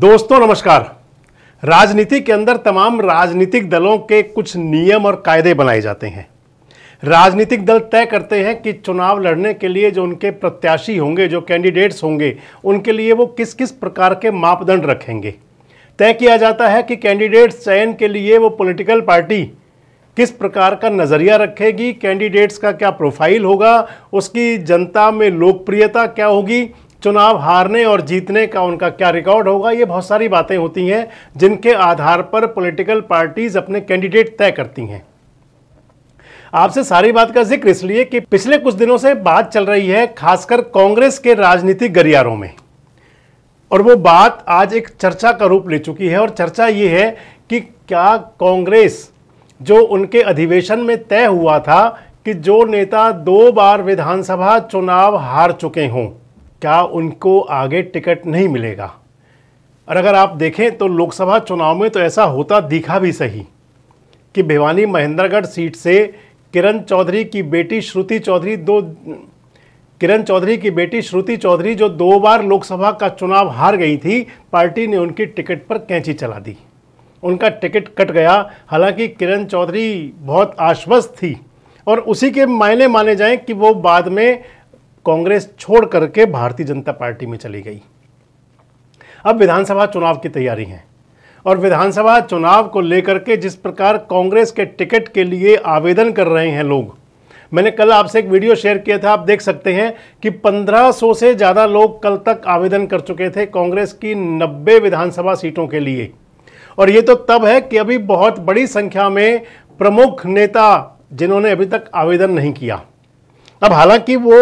दोस्तों नमस्कार राजनीति के अंदर तमाम राजनीतिक दलों के कुछ नियम और कायदे बनाए जाते हैं राजनीतिक दल तय करते हैं कि चुनाव लड़ने के लिए जो उनके प्रत्याशी होंगे जो कैंडिडेट्स होंगे उनके लिए वो किस किस प्रकार के मापदंड रखेंगे तय किया जाता है कि कैंडिडेट्स चयन के लिए वो पॉलिटिकल पार्टी किस प्रकार का नज़रिया रखेगी कैंडिडेट्स का क्या प्रोफाइल होगा उसकी जनता में लोकप्रियता क्या होगी चुनाव हारने और जीतने का उनका क्या रिकॉर्ड होगा ये बहुत सारी बातें होती हैं जिनके आधार पर पॉलिटिकल पार्टीज अपने कैंडिडेट तय करती हैं आपसे सारी बात का जिक्र इसलिए कि पिछले कुछ दिनों से बात चल रही है खासकर कांग्रेस के राजनीतिक गलियारों में और वो बात आज एक चर्चा का रूप ले चुकी है और चर्चा ये है कि क्या कांग्रेस जो उनके अधिवेशन में तय हुआ था कि जो नेता दो बार विधानसभा चुनाव हार चुके हों क्या उनको आगे टिकट नहीं मिलेगा और अगर आप देखें तो लोकसभा चुनाव में तो ऐसा होता दिखा भी सही कि भिवानी महेंद्रगढ़ सीट से किरण चौधरी की बेटी श्रुति चौधरी दो किरण चौधरी की बेटी श्रुति चौधरी जो दो बार लोकसभा का चुनाव हार गई थी पार्टी ने उनकी टिकट पर कैंची चला दी उनका टिकट कट गया हालांकि किरण चौधरी बहुत आश्वस्त थी और उसी के मायने माने जाएं कि वो बाद में कांग्रेस छोड़ करके भारतीय जनता पार्टी में चली गई अब विधानसभा चुनाव की तैयारी है और विधानसभा चुनाव को लेकर के जिस प्रकार कांग्रेस के टिकट के लिए आवेदन कर रहे हैं लोग मैंने कल आपसे एक वीडियो शेयर किया था आप देख सकते हैं कि 1500 से ज़्यादा लोग कल तक आवेदन कर चुके थे कांग्रेस की 90 विधानसभा सीटों के लिए और ये तो तब है कि अभी बहुत बड़ी संख्या में प्रमुख नेता जिन्होंने अभी तक आवेदन नहीं किया अब हालांकि वो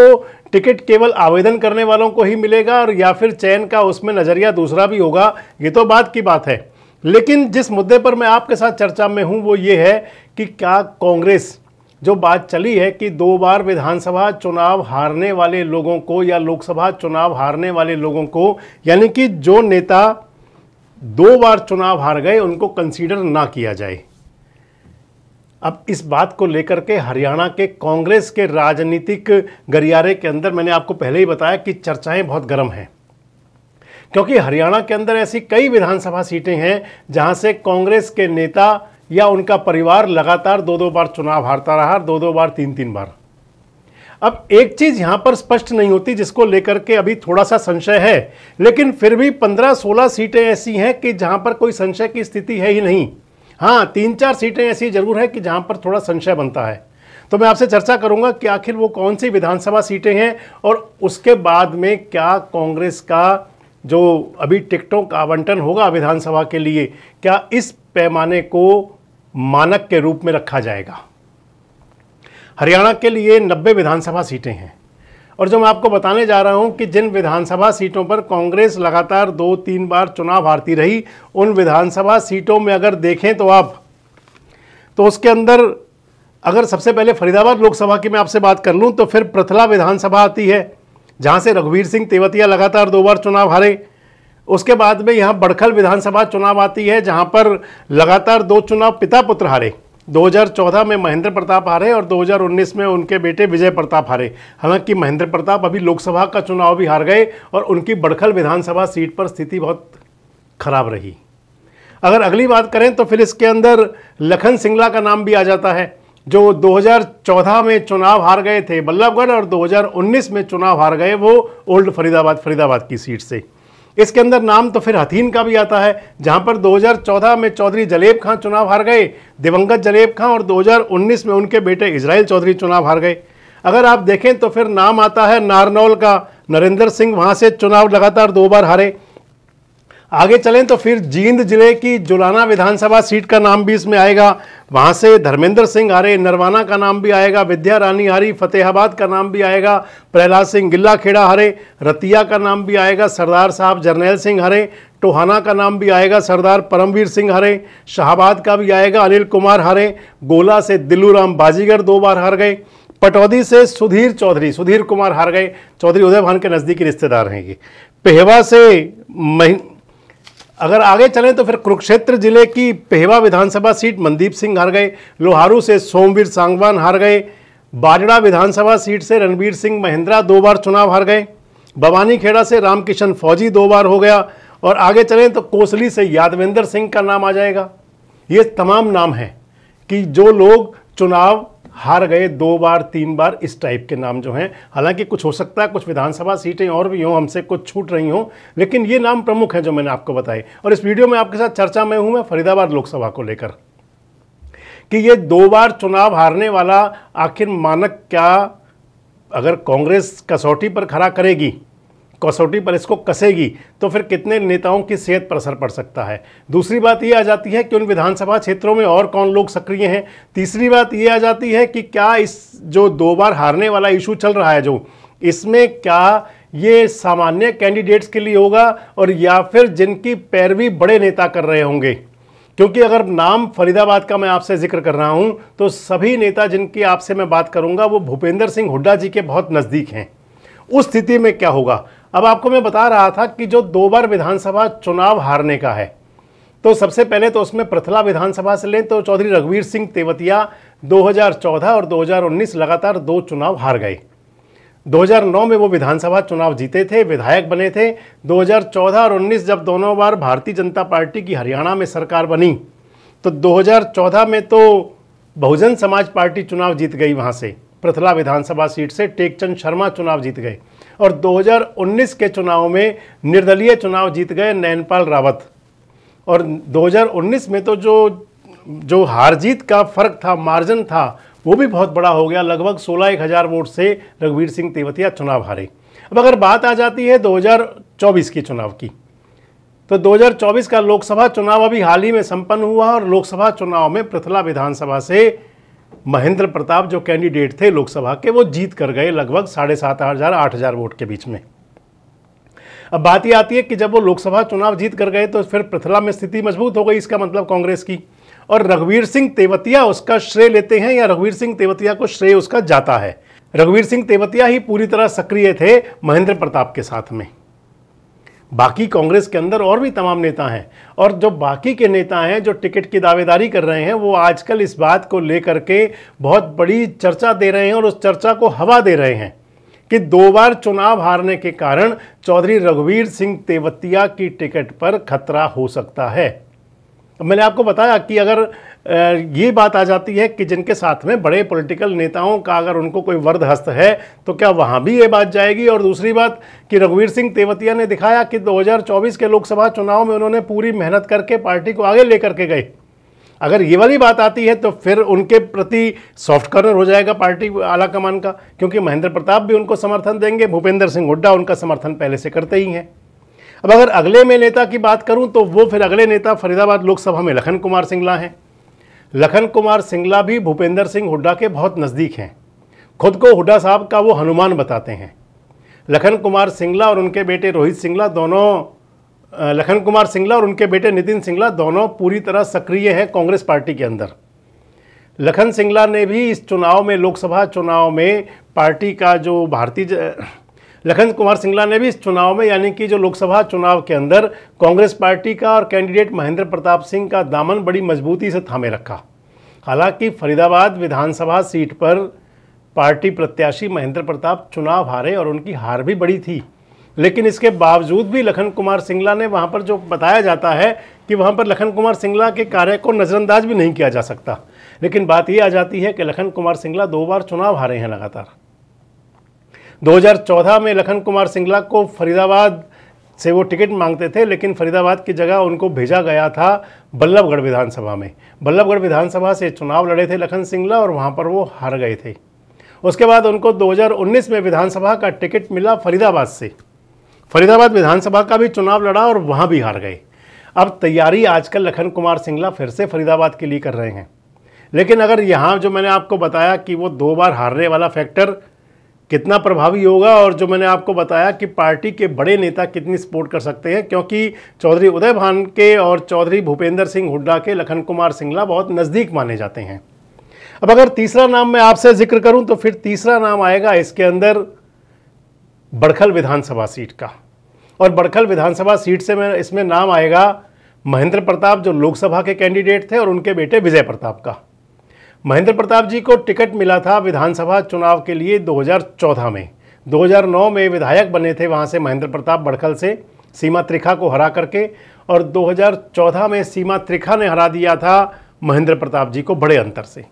टिकट केवल आवेदन करने वालों को ही मिलेगा और या फिर चयन का उसमें नज़रिया दूसरा भी होगा ये तो बात की बात है लेकिन जिस मुद्दे पर मैं आपके साथ चर्चा में हूँ वो ये है कि क्या कांग्रेस जो बात चली है कि दो बार विधानसभा चुनाव हारने वाले लोगों को या लोकसभा चुनाव हारने वाले लोगों को यानी कि जो नेता दो बार चुनाव हार गए उनको कंसीडर ना किया जाए अब इस बात को लेकर के हरियाणा के कांग्रेस के राजनीतिक गलियारे के अंदर मैंने आपको पहले ही बताया कि चर्चाएं बहुत गर्म हैं क्योंकि हरियाणा के अंदर ऐसी कई विधानसभा सीटें हैं जहां से कांग्रेस के नेता या उनका परिवार लगातार दो दो बार चुनाव हारता रहा दो दो बार तीन तीन बार अब एक चीज यहां पर स्पष्ट नहीं होती जिसको लेकर के अभी थोड़ा सा संशय है लेकिन फिर भी पंद्रह सोलह सीटें ऐसी हैं कि जहां पर कोई संशय की स्थिति है ही नहीं हाँ तीन चार सीटें ऐसी जरूर है कि जहाँ पर थोड़ा संशय बनता है तो मैं आपसे चर्चा करूंगा कि आखिर वो कौन सी विधानसभा सीटें हैं और उसके बाद में क्या कांग्रेस का जो अभी टिकटों का आवंटन होगा विधानसभा के लिए क्या इस पैमाने को मानक के रूप में रखा जाएगा हरियाणा के लिए 90 विधानसभा सीटें हैं और जो मैं आपको बताने जा रहा हूं कि जिन विधानसभा सीटों पर कांग्रेस लगातार दो तीन बार चुनाव हारती रही उन विधानसभा सीटों में अगर देखें तो आप तो उसके अंदर अगर सबसे पहले फरीदाबाद लोकसभा की मैं आपसे बात कर लूँ तो फिर प्रथला विधानसभा आती है जहाँ से रघुवीर सिंह तेवतिया लगातार दो बार चुनाव हारे उसके बाद में यहाँ बड़खल विधानसभा चुनाव आती है जहाँ पर लगातार दो चुनाव पिता पुत्र हारे 2014 में महेंद्र प्रताप हारे और 2019 में उनके बेटे विजय प्रताप हारे हालांकि महेंद्र प्रताप अभी लोकसभा का चुनाव भी हार गए और उनकी बड़खल विधानसभा सीट पर स्थिति बहुत खराब रही अगर अगली बात करें तो फिर इसके अंदर लखन सिंगला का नाम भी आ जाता है जो 2014 में चुनाव हार गए थे बल्लभगढ़ और 2019 में चुनाव हार गए वो ओल्ड फरीदाबाद फरीदाबाद की सीट से इसके अंदर नाम तो फिर हथीन का भी आता है जहां पर 2014 में चौधरी जलेब खां चुनाव हार गए दिवंगत जलेब खां और 2019 में उनके बेटे इसराइल चौधरी चुनाव हार गए अगर आप देखें तो फिर नाम आता है नारनौल का नरेंद्र सिंह वहाँ से चुनाव लगातार दो बार हारे आगे चलें तो फिर जींद जिले की जुलाना विधानसभा सीट का नाम भी इसमें आएगा वहाँ से धर्मेंद्र सिंह आर्य नरवाना का नाम भी आएगा विद्या रानी हारी फतेहाबाद का नाम भी आएगा प्रहलाद सिंह गिल्ला खेड़ा हरे रतिया का नाम भी आएगा सरदार साहब जर्नैल सिंह हरे टोहाना का नाम भी आएगा सरदार परमवीर सिंह हरे शाहबाद का भी आएगा अनिल कुमार हरे गोला से दिल्लू बाजीगर दो बार हार गए पटौदी से सुधीर चौधरी सुधीर कुमार हार गए चौधरी उदय भान के नज़दीकी रिश्तेदार हैं ये पेहवा से मही अगर आगे चलें तो फिर कुरुक्षेत्र जिले की पेहवा विधानसभा सीट मनदीप सिंह हार गए लोहारू से सोमवीर सांगवान हार गए बाजड़ा विधानसभा सीट से रणवीर सिंह महिंद्रा दो बार चुनाव हार गए भवानीखेड़ा खेड़ा से रामकिशन फौजी दो बार हो गया और आगे चलें तो कोसली से यादवेंद्र सिंह का नाम आ जाएगा ये तमाम नाम हैं कि जो लोग चुनाव हार गए दो बार तीन बार इस टाइप के नाम जो हैं हालांकि कुछ हो सकता है कुछ विधानसभा सीटें और भी हों हमसे कुछ छूट रही हों लेकिन ये नाम प्रमुख हैं जो मैंने आपको बताए और इस वीडियो में आपके साथ चर्चा में हूँ मैं फरीदाबाद लोकसभा को लेकर कि ये दो बार चुनाव हारने वाला आखिर मानक क्या अगर कांग्रेस कसौटी पर खड़ा करेगी कसौटी पर इसको कसेगी तो फिर कितने नेताओं की सेहत पर असर पड़ सकता है दूसरी बात ये आ जाती है कि उन विधानसभा क्षेत्रों में और कौन लोग सक्रिय हैं तीसरी बात ये आ जाती है कि क्या इस जो दो बार हारने वाला इशू चल रहा है जो इसमें क्या ये सामान्य कैंडिडेट्स के लिए होगा और या फिर जिनकी पैरवी बड़े नेता कर रहे होंगे क्योंकि अगर नाम फरीदाबाद का मैं आपसे जिक्र कर रहा हूं तो सभी नेता जिनकी आपसे मैं बात करूंगा वो भूपेंद्र सिंह हुड्डा जी के बहुत नज़दीक हैं उस स्थिति में क्या होगा अब आपको मैं बता रहा था कि जो दो बार विधानसभा चुनाव हारने का है तो सबसे पहले तो उसमें प्रथला विधानसभा से लें तो चौधरी रघुवीर सिंह तेवतिया 2014 और 2019 लगातार दो चुनाव हार गए 2009 में वो विधानसभा चुनाव जीते थे विधायक बने थे 2014 और 19 जब दोनों बार भारतीय जनता पार्टी की हरियाणा में सरकार बनी तो 2014 में तो बहुजन समाज पार्टी चुनाव जीत गई वहाँ से प्रथला विधानसभा सीट से टेकचंद शर्मा चुनाव जीत गए और 2019 के चुनाव में निर्दलीय चुनाव जीत गए नैनपाल रावत और 2019 में तो जो जो हार जीत का फर्क था मार्जिन था वो भी बहुत बड़ा हो गया लगभग सोलह एक हज़ार वोट से रघुवीर सिंह तेवतिया चुनाव हारे अब अगर बात आ जाती है 2024 के चुनाव की तो 2024 का लोकसभा चुनाव अभी हाल ही में संपन्न हुआ और लोकसभा चुनाव में पृथला विधानसभा से महेंद्र प्रताप जो कैंडिडेट थे लोकसभा के वो जीत कर गए लगभग साढ़े सात हज़ार आठ हज़ार वोट के बीच में अब बात यह आती है कि जब वो लोकसभा चुनाव जीत कर गए तो फिर पृथला में स्थिति मजबूत हो गई इसका मतलब कांग्रेस की और रघुवीर सिंह तेवतिया उसका श्रेय लेते हैं या रघुवीर सिंह तेवतिया को श्रेय उसका जाता है रघुवीर सिंह तेवतिया ही पूरी तरह सक्रिय थे महेंद्र प्रताप के साथ में बाकी कांग्रेस के अंदर और भी तमाम नेता हैं और जो बाकी के नेता हैं जो टिकट की दावेदारी कर रहे हैं वो आजकल इस बात को लेकर के बहुत बड़ी चर्चा दे रहे हैं और उस चर्चा को हवा दे रहे हैं कि दो बार चुनाव हारने के कारण चौधरी रघुवीर सिंह तेवतिया की टिकट पर खतरा हो सकता है मैंने आपको बताया कि अगर ये बात आ जाती है कि जिनके साथ में बड़े पॉलिटिकल नेताओं का अगर उनको कोई वर्द हस्त है तो क्या वहाँ भी ये बात जाएगी और दूसरी बात कि रघुवीर सिंह तेवतिया ने दिखाया कि 2024 के लोकसभा चुनाव में उन्होंने पूरी मेहनत करके पार्टी को आगे लेकर के गए अगर ये वाली बात आती है तो फिर उनके प्रति सॉफ्ट कॉर्नर हो जाएगा पार्टी आला कमान का क्योंकि महेंद्र प्रताप भी उनको समर्थन देंगे भूपेंद्र सिंह हुड्डा उनका समर्थन पहले से करते ही हैं अब अगर अगले में नेता की बात करूं तो वो फिर अगले नेता फरीदाबाद लोकसभा में लखन कुमार सिंगला हैं लखन कुमार सिंगला भी भूपेंद्र सिंह हुड्डा के बहुत नज़दीक हैं खुद को हुड्डा साहब का वो हनुमान बताते हैं लखन कुमार सिंगला और उनके बेटे रोहित सिंगला दोनों लखन कुमार सिंगला और उनके बेटे नितिन सिंगला दोनों पूरी तरह सक्रिय हैं कांग्रेस पार्टी के अंदर लखन सिंगला ने भी इस चुनाव में लोकसभा चुनाव में पार्टी का जो भारतीय लखन कुमार सिंगला ने भी इस चुनाव में यानी कि जो लोकसभा चुनाव के अंदर कांग्रेस पार्टी का और कैंडिडेट महेंद्र प्रताप सिंह का दामन बड़ी मजबूती से थामे रखा हालांकि फरीदाबाद विधानसभा सीट पर पार्टी प्रत्याशी महेंद्र प्रताप चुनाव हारे और उनकी हार भी बड़ी थी लेकिन इसके बावजूद भी लखन कुमार सिंगला ने वहाँ पर जो बताया जाता है कि वहाँ पर लखन कुमार सिंगला के कार्य को नज़रअंदाज भी नहीं किया जा सकता लेकिन बात ये आ जाती है कि लखन कुमार सिंगला दो बार चुनाव हारे हैं लगातार 2014 में लखन कुमार सिंगला को फरीदाबाद से वो टिकट मांगते थे लेकिन फरीदाबाद की जगह उनको भेजा गया था बल्लभगढ़ विधानसभा में बल्लभगढ़ विधानसभा से चुनाव लड़े थे लखन सिंगला और वहाँ पर वो हार गए थे उसके बाद उनको 2019 में विधानसभा का टिकट मिला फरीदाबाद से फरीदाबाद विधानसभा का भी चुनाव लड़ा और वहाँ भी हार गए अब तैयारी आजकल लखन कुमार सिंगला फिर से फरीदाबाद के लिए कर रहे हैं लेकिन अगर यहाँ जो मैंने आपको बताया कि वो दो बार हारने वाला फैक्टर कितना प्रभावी होगा और जो मैंने आपको बताया कि पार्टी के बड़े नेता कितनी सपोर्ट कर सकते हैं क्योंकि चौधरी उदय भान के और चौधरी भूपेंद्र सिंह हुड्डा के लखन कुमार सिंगला बहुत नज़दीक माने जाते हैं अब अगर तीसरा नाम मैं आपसे जिक्र करूं तो फिर तीसरा नाम आएगा इसके अंदर बड़खल विधानसभा सीट का और बड़खल विधानसभा सीट से मैं इसमें नाम आएगा महेंद्र प्रताप जो लोकसभा के कैंडिडेट थे और उनके बेटे विजय प्रताप का महेंद्र प्रताप जी को टिकट मिला था विधानसभा चुनाव के लिए 2014 में 2009 में विधायक बने थे वहाँ से महेंद्र प्रताप बड़खल से सीमा त्रिखा को हरा करके और 2014 में सीमा त्रिखा ने हरा दिया था महेंद्र प्रताप जी को बड़े अंतर से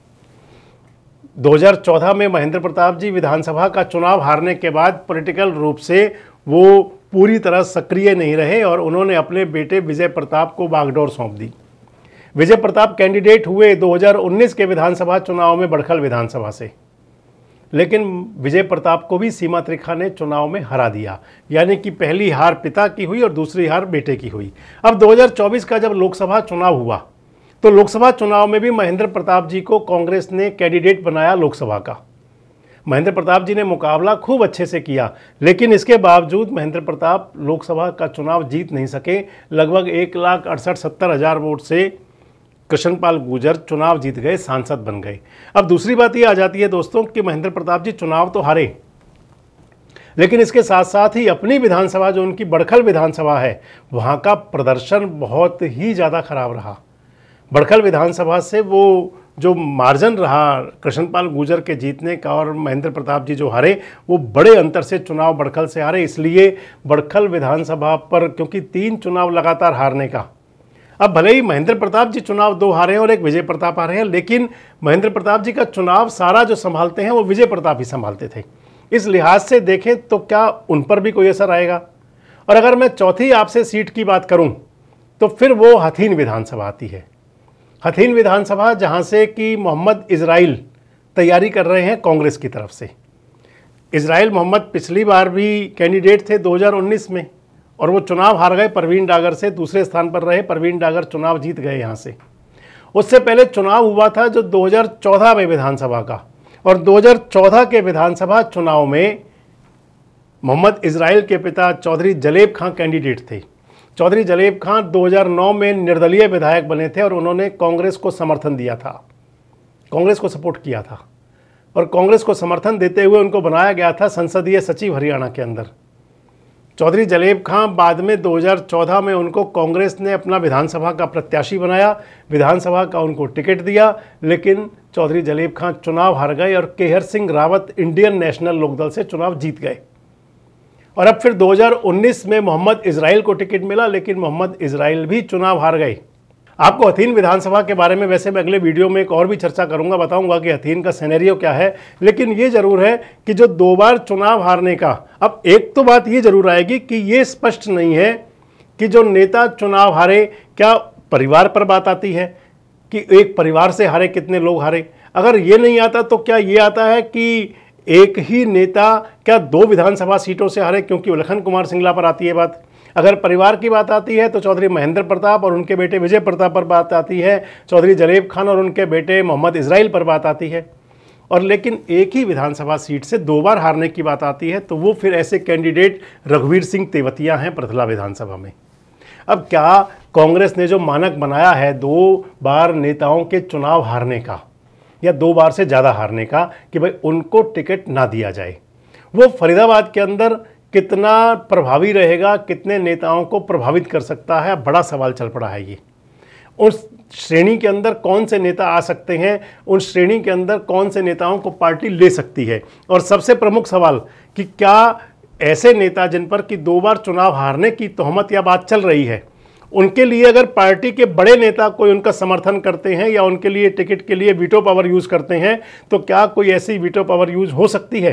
2014 में महेंद्र प्रताप जी विधानसभा का चुनाव हारने के बाद पॉलिटिकल रूप से वो पूरी तरह सक्रिय नहीं रहे और उन्होंने अपने बेटे विजय प्रताप को बागडोर सौंप दी विजय प्रताप कैंडिडेट हुए 2019 के विधानसभा चुनाव में बड़खल विधानसभा से लेकिन विजय प्रताप को भी सीमा त्रिखा ने चुनाव में हरा दिया यानी कि पहली हार पिता की हुई और दूसरी हार बेटे की हुई अब 2024 का जब लोकसभा चुनाव हुआ तो लोकसभा चुनाव में भी महेंद्र प्रताप जी को कांग्रेस ने कैंडिडेट बनाया लोकसभा का महेंद्र प्रताप जी ने मुकाबला खूब अच्छे से किया लेकिन इसके बावजूद महेंद्र प्रताप लोकसभा का चुनाव जीत नहीं सके लगभग एक लाख अड़सठ सत्तर हज़ार वोट से कृष्णपाल गुर्जर चुनाव जीत गए सांसद बन गए अब दूसरी बात ये आ जाती है दोस्तों कि महेंद्र प्रताप जी चुनाव तो हारे लेकिन इसके साथ साथ ही अपनी विधानसभा जो उनकी बड़खल विधानसभा है वहाँ का प्रदर्शन बहुत ही ज़्यादा खराब रहा बड़खल विधानसभा से वो जो मार्जन रहा कृष्णपाल गुर्जर के जीतने का और महेंद्र प्रताप जी जो हारे वो बड़े अंतर से चुनाव बड़खल से हारे इसलिए बड़खल विधानसभा पर क्योंकि तीन चुनाव लगातार हारने का अब भले ही महेंद्र प्रताप जी चुनाव दो हारे हैं और एक विजय प्रताप आ रहे हैं लेकिन महेंद्र प्रताप जी का चुनाव सारा जो संभालते हैं वो विजय प्रताप ही संभालते थे इस लिहाज से देखें तो क्या उन पर भी कोई असर आएगा और अगर मैं चौथी आपसे सीट की बात करूं तो फिर वो हथीन विधानसभा आती है हथीन विधानसभा जहां से कि मोहम्मद इसराइल तैयारी कर रहे हैं कांग्रेस की तरफ से इसराइल मोहम्मद पिछली बार भी कैंडिडेट थे 2019 में और वो चुनाव हार गए प्रवीण डागर से दूसरे स्थान पर रहे प्रवीण डागर चुनाव जीत गए यहाँ से उससे पहले चुनाव हुआ था जो 2014 में विधानसभा का और 2014 के विधानसभा चुनाव में मोहम्मद इसराइल के पिता चौधरी जलेब खां कैंडिडेट थे चौधरी जलेब खां 2009 में निर्दलीय विधायक बने थे और उन्होंने कांग्रेस को समर्थन दिया था कांग्रेस को सपोर्ट किया था और कांग्रेस को समर्थन देते हुए उनको बनाया गया था संसदीय सचिव हरियाणा के अंदर चौधरी जलेब खां बाद में 2014 में उनको कांग्रेस ने अपना विधानसभा का प्रत्याशी बनाया विधानसभा का उनको टिकट दिया लेकिन चौधरी जलेब खां चुनाव हार गए और केहर सिंह रावत इंडियन नेशनल लोकदल से चुनाव जीत गए और अब फिर 2019 में मोहम्मद इसराइल को टिकट मिला लेकिन मोहम्मद इसराइल भी चुनाव हार गए आपको अथीन विधानसभा के बारे में वैसे मैं अगले वीडियो में एक और भी चर्चा करूंगा बताऊंगा कि अथीन का सिनेरियो क्या है लेकिन ये ज़रूर है कि जो दो बार चुनाव हारने का अब एक तो बात ये ज़रूर आएगी कि ये स्पष्ट नहीं है कि जो नेता चुनाव हारे क्या परिवार पर बात आती है कि एक परिवार से हारे कितने लोग हारे अगर ये नहीं आता तो क्या ये आता है कि एक ही नेता क्या दो विधानसभा सीटों से हारे क्योंकि लखन कुमार सिंगला पर आती है बात अगर परिवार की बात आती है तो चौधरी महेंद्र प्रताप और उनके बेटे विजय प्रताप पर बात आती है चौधरी जलेब खान और उनके बेटे मोहम्मद इसराइल पर बात आती है और लेकिन एक ही विधानसभा सीट से दो बार हारने की बात आती है तो वो फिर ऐसे कैंडिडेट रघुवीर सिंह तेवतिया हैं प्रथला विधानसभा में अब क्या कांग्रेस ने जो मानक बनाया है दो बार नेताओं के चुनाव हारने का या दो बार से ज़्यादा हारने का कि भाई उनको टिकट ना दिया जाए वो फरीदाबाद के अंदर कितना प्रभावी रहेगा कितने नेताओं को प्रभावित कर सकता है बड़ा सवाल चल पड़ा है ये उस श्रेणी के अंदर कौन से नेता आ सकते हैं उन श्रेणी के अंदर कौन से नेताओं को पार्टी ले सकती है और सबसे प्रमुख सवाल कि क्या ऐसे नेता जिन पर कि दो बार चुनाव हारने की तोहमत या बात चल रही है उनके लिए अगर पार्टी के बड़े नेता कोई उनका समर्थन करते हैं या उनके लिए टिकट के लिए वीटो पावर यूज़ करते हैं तो क्या कोई ऐसी वीटो पावर यूज़ हो सकती है